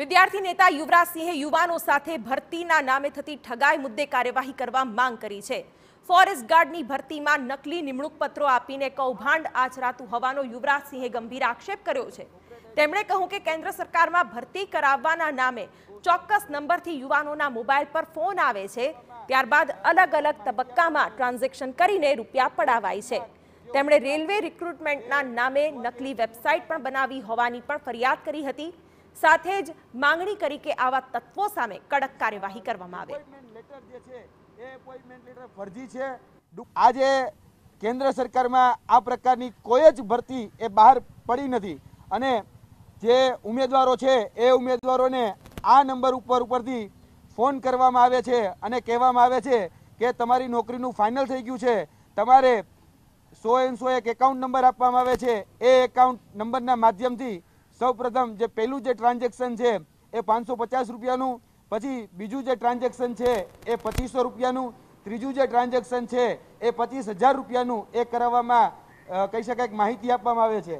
વિદ્યાર્થી નેતા યુવરાજસિંહે યુવાનો સાથે ભરતીના નામે થતી ઠગાઈ મુદ્દે કાર્યવાહી કરવા માંગ કરી છે ફોરેસ્ટ ગાર્ડની ભરતીમાં નકલી નિમણૂક પત્રો આપીને કૌભાંડ આચરાતું હોવાનો યુવરાજસિંહે ગંભીર આક્ષેપ કર્યો છે તેમણે કહ્યું કે કેન્દ્ર સરકારમાં ભરતી કરાવવાના નામે ચોક્કસ નંબરથી યુવાનોના મોબાઈલ પર ફોન આવે છે ત્યારબાદ અલગ અલગ તબક્કામાં ટ્રાન્ઝેક્શન કરીને રૂપિયા પડાવાય છે તેમણે રેલવે રિક્રુટમેન્ટના નામે નકલી વેબસાઇટ પણ બનાવી હોવાની પણ ફરિયાદ કરી હતી સાથે જ માંગણી કરી કે આવા તત્વો સામે કડક કાર્યવાહી કરવામાં આવે લેટર જે છે એ લેટર ફરજી છે આજે કેન્દ્ર સરકારમાં આ પ્રકારની કોઈ જ ભરતી એ બહાર પડી નથી અને જે ઉમેદવારો છે એ ઉમેદવારોને આ નંબર ઉપર ઉપરથી ફોન કરવામાં આવે છે અને કહેવામાં આવે છે કે તમારી નોકરીનું ફાઇનલ થઈ ગયું છે તમારે સો એન સો એક એકાઉન્ટ નંબર આપવામાં આવે છે એ એકાઉન્ટ નંબરના માધ્યમથી સૌપ્રથમ જે પહેલું જે ટ્રાન્ઝેક્શન છે એ પાંચસો પચાસ રૂપિયાનું પછી બીજું જે ટ્રાન્ઝેક્શન છે એ પચીસો રૂપિયાનું ત્રીજું જે ટ્રાન્ઝેક્શન છે એ પચીસ હજાર રૂપિયાનું એ કરાવવામાં કહી શકાય માહિતી આપવામાં આવે છે